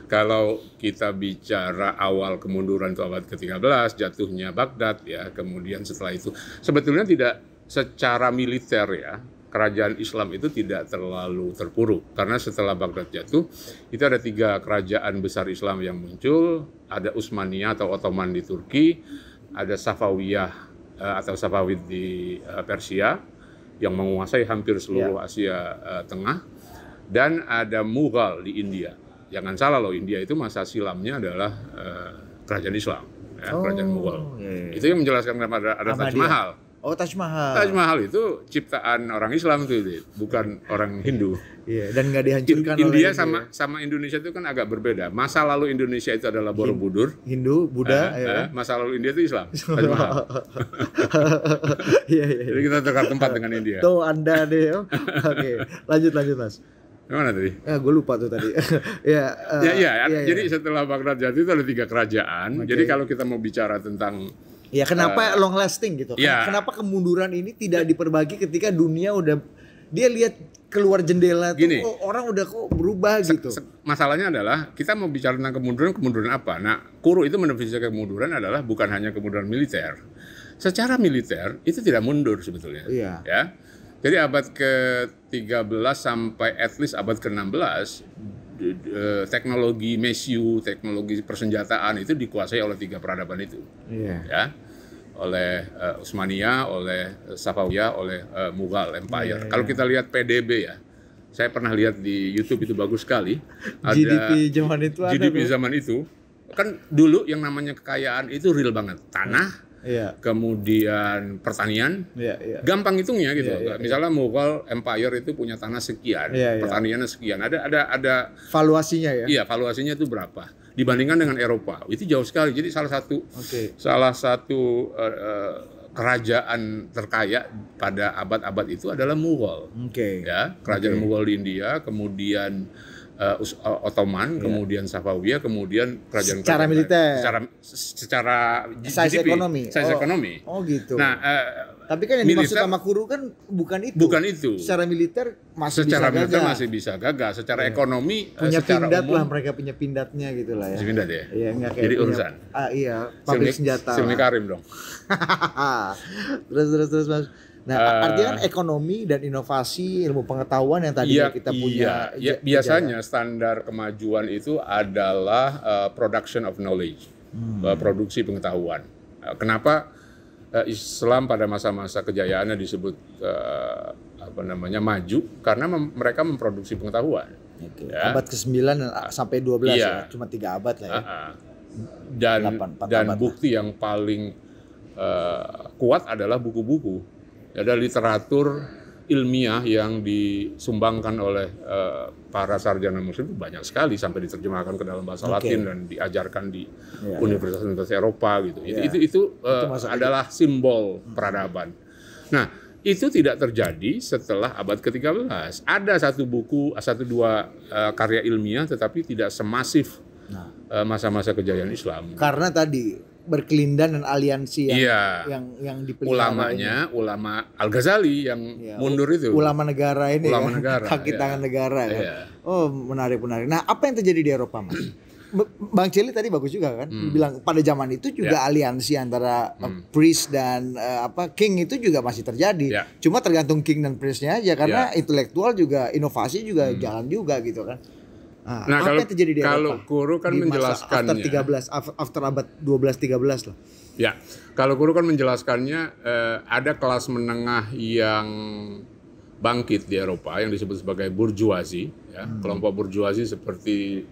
Kalau kita bicara awal kemunduran itu abad ke-13, jatuhnya Baghdad ya, kemudian setelah itu sebetulnya tidak secara militer ya kerajaan Islam itu tidak terlalu terpuruk karena setelah Baghdad jatuh itu ada tiga kerajaan besar Islam yang muncul ada Utsmaniyah atau Ottoman di Turki ada Safawiyah eh, atau Safavid di eh, Persia yang menguasai hampir seluruh ya. Asia eh, Tengah dan ada Mughal di India jangan salah loh India itu masa silamnya adalah kerajaan Islam ya, oh, kerajaan Mughal ya, ya, ya, itu yang menjelaskan kenapa ada, ada Taj Mahal Oh Taj Mahal. Taj Mahal itu ciptaan orang Islam tuh, bukan orang Hindu. Iya, dan nggak dihancurkan India sama ya. sama Indonesia itu kan agak berbeda. Masa lalu Indonesia itu adalah Borobudur. Hindu, Buddha, uh, ya. Uh, masa lalu India itu Islam. Taj Mahal. Iya, iya, iya. Jadi kita tukar tempat dengan India. Tuh Anda deh. Oh. Oke, lanjut lanjut Mas. Gimana tadi? Ya, eh, gue lupa tuh tadi. ya, uh, ya, iya, ya, ya, jadi setelah Baghdad jatuh itu ada tiga kerajaan. Okay. Jadi kalau kita mau bicara tentang Ya kenapa uh, long lasting gitu? Yeah. Kenapa kemunduran ini tidak diperbagi ketika dunia udah dia lihat keluar jendela tuh orang udah kok berubah gitu. masalahnya adalah kita mau bicara tentang kemunduran kemunduran apa? Nah, kuru itu mendefinisikan kemunduran adalah bukan hanya kemunduran militer. Secara militer itu tidak mundur sebetulnya. Iya. Ya. Jadi abad ke-13 sampai at least abad ke-16 eh, teknologi mesiu, teknologi persenjataan itu dikuasai oleh tiga peradaban itu. Iya. Ya oleh uh, Usmania, oleh eh, Safawiyah, oleh uh, Mughal Empire. Yeah, iya, Kalau iya. kita lihat PDB ya, saya pernah lihat di YouTube itu bagus sekali. Ada GDP zaman itu ada GDP ada, zaman itu kan dulu yang namanya kekayaan itu real banget. Tanah, yeah. kemudian pertanian. Yeah, yeah. Gampang hitungnya gitu. Yeah, yeah, iya. Misalnya yeah. Mughal Empire itu punya tanah sekian, yeah, yeah. pertaniannya sekian. Ada ada ada valuasinya ya. Iya, valuasinya itu berapa dibandingkan dengan Eropa. Itu jauh sekali. Jadi salah satu okay. salah satu uh, kerajaan terkaya pada abad-abad itu adalah Mughal. Okay. Ya, kerajaan okay. Mughal di India, kemudian uh, Ottoman, yeah. kemudian Safawiyah, kemudian kerajaan secara militer, secara secara size ekonomi, size oh, ekonomi. Oh gitu. Nah, uh, tapi kan yang militer, dimaksud sama kuru kan bukan itu. Bukan itu. Secara militer masih secara bisa militer gagal. masih bisa gagal. Secara ya. ekonomi eh, punya secara pindat umum, lah mereka punya pindatnya gitu lah ya. pindat ya. Iya kayak Jadi punya, urusan. Ah iya, pabrik Silmi, senjata. Silmi Karim dong. terus terus terus Mas. Nah, uh, artinya kan ekonomi dan inovasi, ilmu pengetahuan yang tadi iya, kita punya. Iya, iya biasanya jalan. standar kemajuan itu adalah uh, production of knowledge, hmm. uh, produksi pengetahuan. Uh, kenapa? uh, Islam pada masa-masa kejayaannya disebut uh, apa namanya maju karena mem mereka memproduksi pengetahuan. Okay. Ya. Abad ke-9 sampai 12 iya. ya, cuma tiga abad lah ya. Uh -uh. Dan 8, 4 dan abad bukti lah. yang paling uh, kuat adalah buku-buku. Ada literatur ilmiah yang disumbangkan oleh uh, para sarjana muslim itu banyak sekali sampai diterjemahkan ke dalam bahasa okay. Latin dan diajarkan di iya, iya. universitas-universitas yeah, yeah. Eropa gitu. Yeah. Itu itu, eh, itu, uh, itu adalah itu. simbol hmm. peradaban. Nah, itu tidak terjadi setelah abad ke-13. Ada satu buku, satu dua uh, karya ilmiah tetapi tidak semasif nah. masa-masa nah. uh, kejayaan Islam. Karena tadi berkelindan dan aliansi yang iya. yang yang dipelihara ulamanya ini. ulama Al Ghazali yang iya. mundur itu ulama negara ini ulama ya. negara kaki iya. tangan negara ya. iya. ya oh menarik menarik nah apa yang terjadi di Eropa mas Bang Celi tadi bagus juga kan hmm. bilang pada zaman itu juga yeah. aliansi antara uh, hmm. priest dan uh, apa king itu juga masih terjadi. Yeah. Cuma tergantung king dan priestnya aja karena yeah. intelektual juga inovasi juga hmm. jalan juga gitu kan. Ah, nah, nah kalau terjadi di kalau guru kan menjelaskan menjelaskannya after 13 after abad 12 13 lah. Ya. Kalau kuru kan menjelaskannya eh, ada kelas menengah yang bangkit di Eropa yang disebut sebagai burjuasi ya. Hmm. Kelompok burjuasi seperti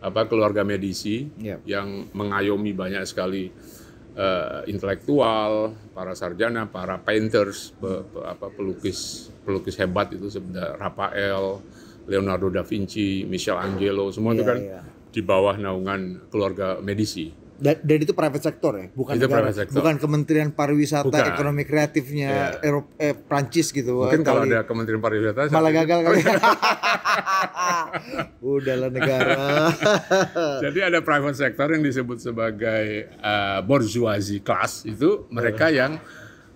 apa keluarga Medici yeah. yang mengayomi banyak sekali uh, intelektual, para sarjana, para painters, pe, pe, apa pelukis pelukis hebat itu sebenarnya Rafael, Leonardo da Vinci, Michelangelo, semua yeah, itu iya, kan yeah. di bawah naungan keluarga Medici. Dan, dan itu private sector ya, bukan itu private sector. bukan Kementerian Pariwisata, bukan. Ekonomi Kreatifnya yeah. Eropa, eh, Prancis gitu. Mungkin kalau ada Kementerian Pariwisata malah gagal kali. Udahlah negara. Jadi ada private sector yang disebut sebagai uh, bourgeoisie class itu mereka iya. yang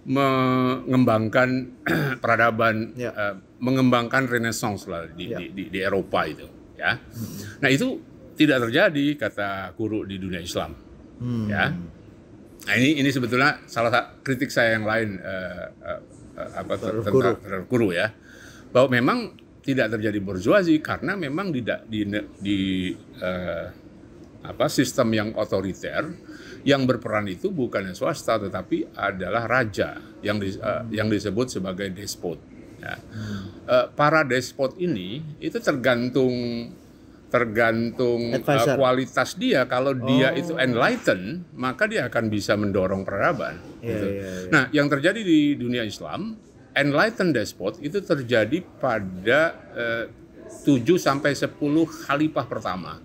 mengembangkan peradaban yeah. Iya. uh, mengembangkan renaissance lah di, ya. di, di, di Eropa itu ya. Hmm. Nah itu tidak terjadi kata guru di dunia Islam hmm. ya. Nah, ini ini sebetulnya salah satu kritik saya yang lain uh, uh, uh, tentang terhadap guru ya bahwa memang tidak terjadi borjuasi karena memang tidak di, di uh, apa sistem yang otoriter yang berperan itu bukan swasta tetapi adalah raja yang di, uh, yang disebut sebagai despot. Ya. Hmm. para despot ini itu tergantung tergantung uh, kualitas dia. Kalau oh. dia itu enlightened maka dia akan bisa mendorong peradaban. Yeah, gitu. yeah, yeah. Nah, yang terjadi di dunia Islam, enlightened despot itu terjadi pada eh, uh, 7 sampai 10 khalifah pertama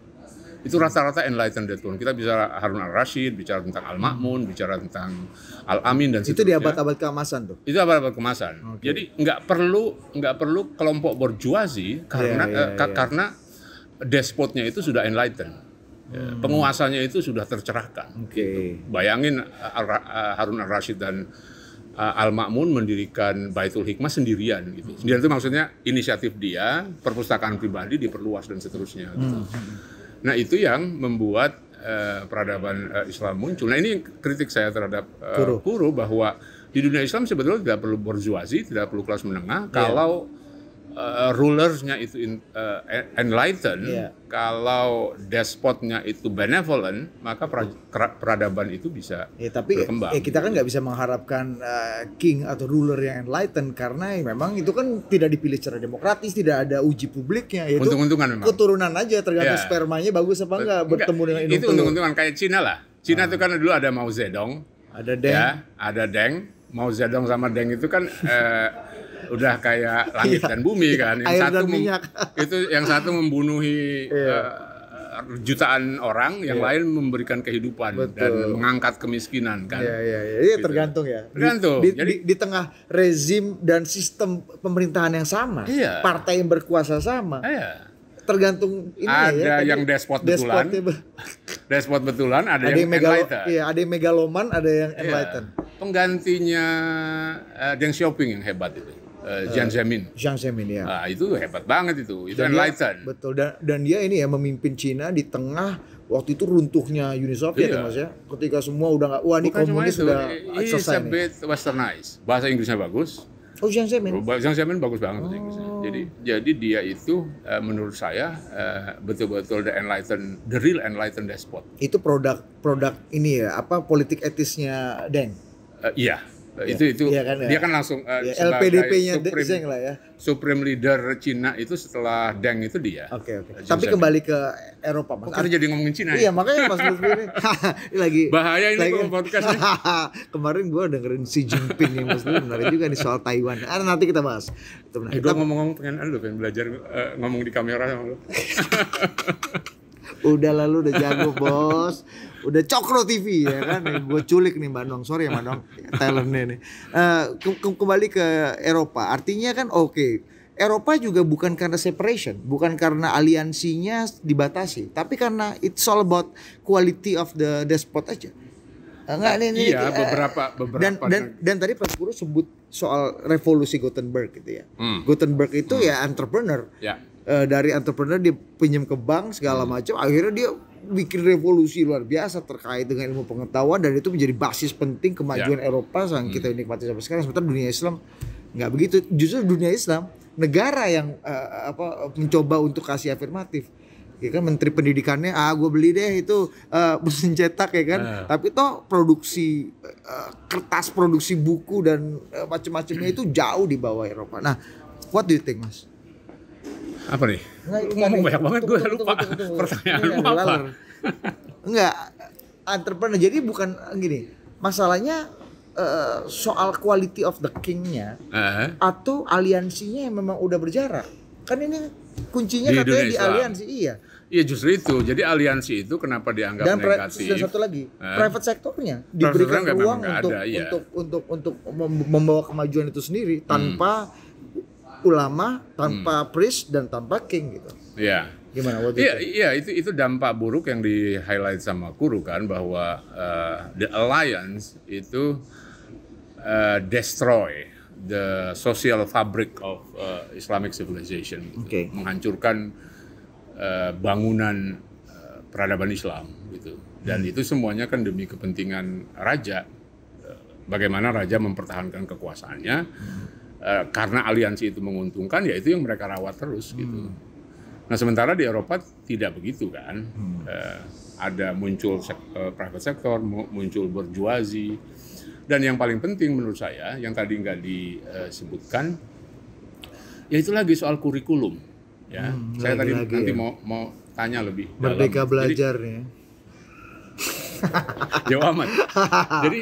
itu rata-rata enlightened Datun. Kita bisa Harun al-Rashid, bicara tentang Al-Ma'mun, bicara tentang Al-Amin dan seterusnya. Itu di abad-abad keemasan tuh? Itu abad-abad keemasan. Okay. Jadi nggak perlu nggak perlu kelompok borjuasi iya, karena yeah, iya, yeah, yeah. karena despotnya itu sudah enlightened. Hmm. Ya, penguasanya itu sudah tercerahkan. Okay. Gitu. Bayangin eh, eh, Harun al-Rashid dan eh, Al-Ma'mun mendirikan Baitul Hikmah sendirian gitu. Sendirian itu maksudnya inisiatif dia, perpustakaan pribadi diperluas dan seterusnya gitu. Hmm. hmm, hmm. Nah itu yang membuat uh, peradaban uh, Islam muncul. Nah ini kritik saya terhadap uh, eh, Kuro. bahwa di dunia Islam sebetulnya tidak perlu borjuasi, tidak perlu kelas menengah yeah. kalau uh, rulersnya itu uh, eh, enlightened, yeah. kalau despotnya itu benevolent, maka pra, peradaban itu bisa yeah, tapi, berkembang. eh, kita kan nggak bisa mengharapkan uh, king atau ruler yang enlightened karena memang itu kan tidak dipilih secara demokratis, tidak ada uji publiknya. Ya untung-untungan memang. Keturunan aja tergantung yeah. spermanya bagus apa enggak, enggak bertemu dengan itu. Itu untung-untungan kayak Cina lah. Cina itu ah. kan dulu ada Mao Zedong, ada Deng, ya, ada Deng. Mao Zedong sama Deng itu kan eh, udah kayak langit iya. dan bumi kan. Yang Air satu itu yang satu membunuhi uh, jutaan orang yang iya. lain memberikan kehidupan Betul. dan mengangkat kemiskinan kan. Iya iya iya. gitu. tergantung ya. Tergantung. Di, Jadi di, di tengah rezim dan sistem pemerintahan yang sama, iya. partai yang berkuasa sama. Iya. Tergantung ini ya, ada ya, yang despot betulan. Despot, betulan, ada, ada yang, megalo, enlightened. Iya, ada yang megaloman, ada yang enlightened. Penggantinya uh, eh, Deng Xiaoping yang hebat itu. Eh, Jean Zemin. Eh, Jean Zemin ya. Nah, itu hebat banget itu. Itu dan enlightened. Dia, betul dan, dan dia ini ya memimpin Cina di tengah waktu itu runtuhnya Uni Soviet ya, iya. ya Mas ya. Ketika semua udah nggak wah ini Bukan komunis sudah selesai. westernized. Bahasa Inggrisnya bagus. Oh Jean Zemin. Jean Zemin bagus banget oh. Inggrisnya. Jadi jadi dia itu eh, menurut saya betul-betul the enlightened the real enlightened despot. Itu produk produk ini ya apa politik etisnya Deng? Uh, iya Ya, itu itu iya kan, ya kan, eh, ya. dia kan langsung uh, ya, LPDP-nya Zeng lah ya. Supreme leader Cina itu setelah Deng itu dia. Oke okay, oke. Okay. Tapi kembali ke Eropa Mas. Kan jadi ngomongin Cina. Iya, ya? makanya Mas ini lagi bahaya ini lagi, podcast. Kemarin gua dengerin Xi Jinping nih Mas Lutfi menarik juga nih soal Taiwan. Ah, nanti kita bahas. Itu menarik. Eh, gua ngomong-ngomong pengen aduh pengen belajar uh, ngomong di kamera sama lu udah lalu udah jago bos udah cokro TV ya kan gue culik nih Mbak Nong sorry ya Mbak Nong ya, talentnya nih uh, ke ke kembali ke Eropa artinya kan oke okay, Eropa juga bukan karena separation, bukan karena aliansinya dibatasi, tapi karena it's all about quality of the despot aja. Eh, enggak nih, nih iya, ini, eh, beberapa beberapa dan dan, dan tadi Pak Guru sebut soal revolusi Gutenberg gitu ya. Hmm. Gutenberg itu hmm. ya entrepreneur. Ya uh, dari entrepreneur dia pinjam ke bank segala macam akhirnya dia bikin revolusi luar biasa terkait dengan ilmu pengetahuan dan itu menjadi basis penting kemajuan ya. Eropa yang kita hmm. nikmati sampai sekarang sementara dunia Islam nggak begitu justru dunia Islam negara yang uh, apa mencoba untuk kasih afirmatif ya kan menteri pendidikannya ah gue beli deh itu uh, mesin cetak ya kan uh. tapi toh produksi uh, kertas produksi buku dan uh, macam-macamnya itu jauh di bawah Eropa nah what do you think mas apa nih? Enggak, Ngomong banyak banget gue lupa. Pertanyaan iya, lu apa? Enggak, entrepreneur. Jadi bukan gini, masalahnya uh, soal quality of the kingnya uh eh? -huh. atau aliansinya yang memang udah berjarak. Kan ini kuncinya di katanya Indonesia. di aliansi, iya. Iya justru itu. Jadi aliansi itu kenapa dianggap dan negatif? Dan satu lagi, -huh. Eh? private sektornya diberikan private ruang untuk, ada, ya. untuk untuk untuk membawa kemajuan itu sendiri tanpa hmm ulama, tanpa hmm. priest dan tanpa king gitu. Iya. Yeah. Gimana waktu yeah, itu? Iya, yeah, itu itu dampak buruk yang di highlight sama Kuru kan bahwa uh, the alliance itu uh, destroy the social fabric of uh, Islamic civilization, gitu. okay. menghancurkan uh, bangunan uh, peradaban Islam gitu. Dan hmm. itu semuanya kan demi kepentingan raja, bagaimana raja mempertahankan kekuasaannya. Hmm Eh, karena aliansi itu menguntungkan ya itu yang mereka rawat terus hmm. gitu. Nah sementara di Eropa tidak begitu kan. Hmm. Uh, ada muncul sek uh, private sector, muncul berjuazi. Dan yang paling penting menurut saya yang tadi nggak disebutkan ya itu lagi soal kurikulum ya. Hmm, saya lagi, tadi lagi nanti ya. mau mau tanya lebih Merdeka dalam. belajar Jadi, ya. Jawaban. Jadi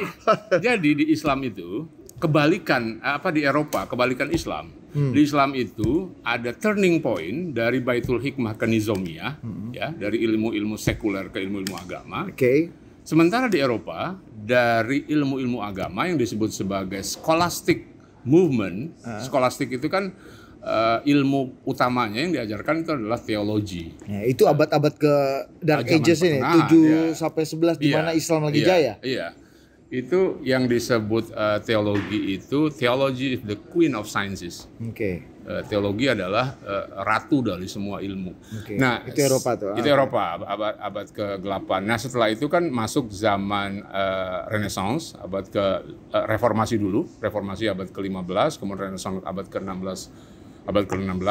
jadi di Islam itu kebalikan apa di Eropa, kebalikan Islam. Hmm. Di Islam itu ada turning point dari Baitul Hikmah ke Nizomiyah, hmm. ya, dari ilmu-ilmu sekuler ke ilmu-ilmu agama. Oke. Okay. Sementara di Eropa dari ilmu-ilmu agama yang disebut sebagai scholastic movement, uh. scholastic itu kan uh, ilmu utamanya yang diajarkan itu adalah teologi. Ya, itu abad-abad ke Dark Ages ini, 7 ya. sampai 11 di iya. mana ya, Islam lagi ya, jaya. Iya itu yang disebut uh, teologi itu teologi is the queen of sciences. Oke. Okay. Uh, eh, teologi adalah uh, ratu dari semua ilmu. Okay. Nah, itu Eropa tuh. Itu ah, Eropa abad abad ke-8. Nah, setelah itu kan masuk zaman uh, Renaissance abad ke uh, reformasi dulu, reformasi abad ke-15, kemudian Renaissance abad ke-16 abad ke-16.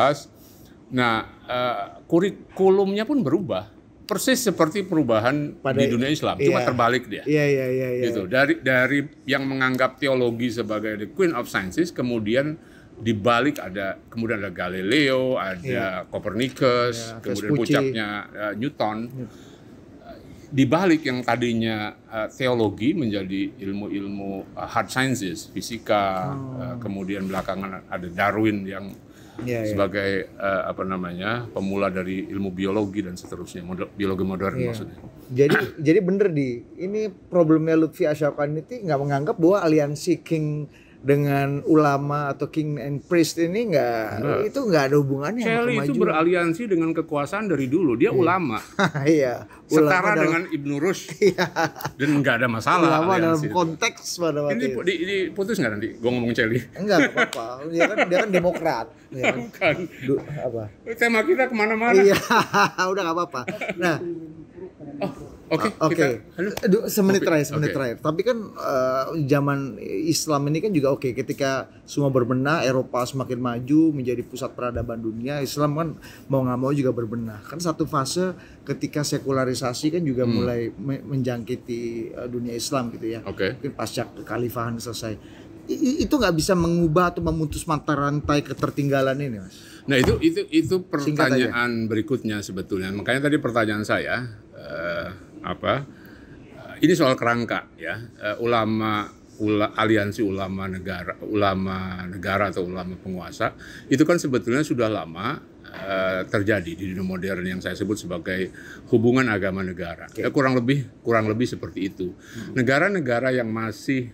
Nah, uh, kurikulumnya pun berubah persis seperti perubahan Pada, di dunia Islam, iya, cuma terbalik dia. Iya, iya, iya, iya. Gitu. Dari dari yang menganggap teologi sebagai the queen of sciences, kemudian dibalik ada kemudian ada Galileo, ada iya. Copernicus, iya, kemudian Vespucci. puncaknya uh, Newton. Iya. Eh, dibalik yang tadinya uh, teologi menjadi ilmu-ilmu uh, hard sciences, fisika, oh. uh, kemudian belakangan ada Darwin yang ya, sebagai Uh, apa namanya pemula dari ilmu biologi dan seterusnya biologi modern ya. maksudnya. Jadi jadi bener di ini problemnya Lutfi itu nggak menganggap bahwa aliansi King dengan ulama atau king and priest ini enggak nah. itu enggak ada hubungannya Shelley itu beraliansi dengan kekuasaan dari dulu dia hmm. ulama iya setara dalam... dengan Ibnu Rushd iya. dan enggak ada masalah ulama dalam konteks pada waktu ini itu. Di, di, putus enggak nanti gue ngomong Celi. enggak apa-apa dia kan dia kan demokrat ya. bukan du, apa tema kita kemana-mana iya udah nggak apa-apa nah Oke, okay, ah, oke. Okay. Kita, semenit terakhir, semenit okay. terakhir. Tapi kan uh, zaman Islam ini kan juga oke okay, ketika semua berbenah, Eropa semakin maju menjadi pusat peradaban dunia, Islam kan mau nggak mau juga berbenah. Kan satu fase ketika sekularisasi kan juga hmm. mulai me menjangkiti eh, dunia Islam gitu ya. Oke. Okay. Mungkin pasca kekhalifahan selesai. I itu nggak bisa mengubah atau memutus mata rantai ketertinggalan ini, Mas. Nah, itu itu itu pertanyaan berikutnya sebetulnya. Makanya tadi pertanyaan saya uh, apa ini soal kerangka ya eh, ulama ula, aliansi ulama negara ulama negara atau ulama penguasa itu kan sebetulnya sudah lama uh, terjadi di dunia modern yang saya sebut sebagai hubungan agama negara okay. Ya. ya, kurang lebih kurang lebih seperti itu hmm. negara-negara yang masih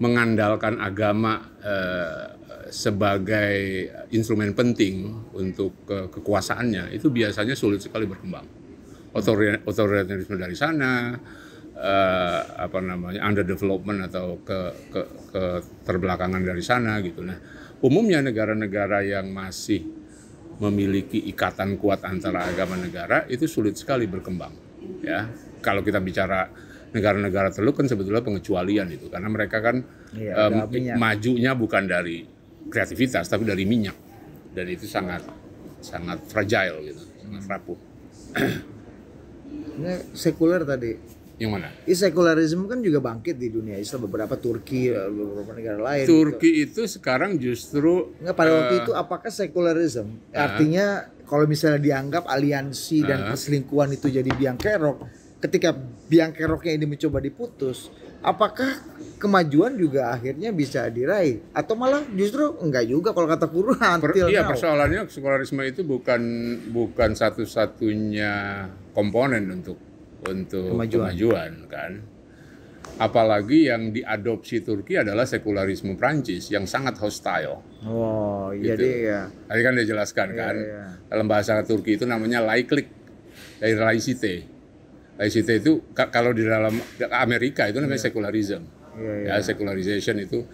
mengandalkan agama uh, sebagai instrumen penting untuk kekuasaannya itu biasanya sulit sekali berkembang otoritarianisme dari sana, uh, apa namanya underdevelopment atau ke, ke, ke terbelakangan dari sana gitu. Nah, umumnya negara-negara yang masih memiliki ikatan kuat antara agama negara itu sulit sekali berkembang. Ya, kalau kita bicara negara-negara Teluk kan sebetulnya pengecualian itu karena mereka kan iya, um, majunya bukan dari kreativitas tapi dari minyak dan itu sangat sangat fragile gitu, sangat rapuh. Ini sekuler tadi. Yang mana? Ini sekularisme kan juga bangkit di dunia Islam beberapa Turki eh, beberapa negara lain. Turki gitu. itu sekarang justru nggak pada uh, waktu eh, itu apakah sekularisme uh, artinya kalau misalnya dianggap aliansi uh, dan perselingkuhan itu jadi biang kerok ketika biang keroknya ini mencoba diputus apakah kemajuan juga akhirnya bisa diraih atau malah justru enggak juga kalau kata kurang per, iya now. persoalannya sekularisme itu bukan bukan satu-satunya komponen untuk untuk kemajuan, kemajuan kan apalagi yang diadopsi Turki adalah sekularisme Prancis yang sangat hostile. Oh, iya gitu. iya. Tadi kan dia jelaskan iya, kan iya. dalam bahasa Turki itu namanya laiklik dari laicite. ICT itu kalau di dalam Amerika itu namanya yeah. secularism. Yeah, yeah. Ya iya. secularization itu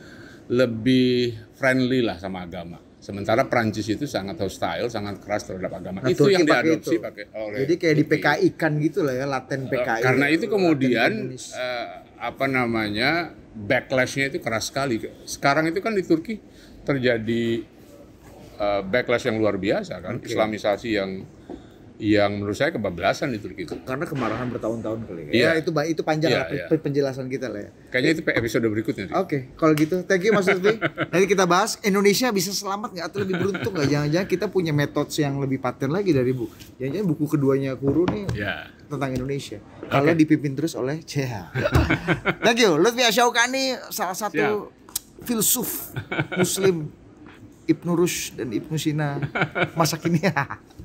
lebih friendly lah sama agama. Sementara Prancis itu sangat hostile, sangat keras terhadap agama. Nah, itu yang diadopsi itu. pakai oleh Jadi kayak di PKI kan gitu lah ya, laten eh, PKI. Karena itu kemudian uh, apa namanya? backlashnya itu keras sekali. Sekarang itu kan di Turki terjadi uh, backlash yang luar biasa kan, okay. Islamisasi yang yang menurut saya kebablasan itu gitu. Karena kemarahan bertahun-tahun kali ya. Iya. ya itu itu panjang ya, lah ya. penjelasan kita lah ya. Kayaknya itu episode berikutnya. Oke, okay. kalau gitu thank you Mas Rudi. Nanti kita bahas Indonesia bisa selamat nggak atau lebih beruntung nggak? Jangan-jangan kita punya metode yang lebih paten lagi dari Bu. Jangan-jangan buku keduanya Guru nih iya. tentang Indonesia. Okay. dipimpin terus oleh CH. thank you. Lutfi Asyaukani salah satu Siap. filsuf muslim Ibnu Rush dan Ibnu Sina masa kini. Ya.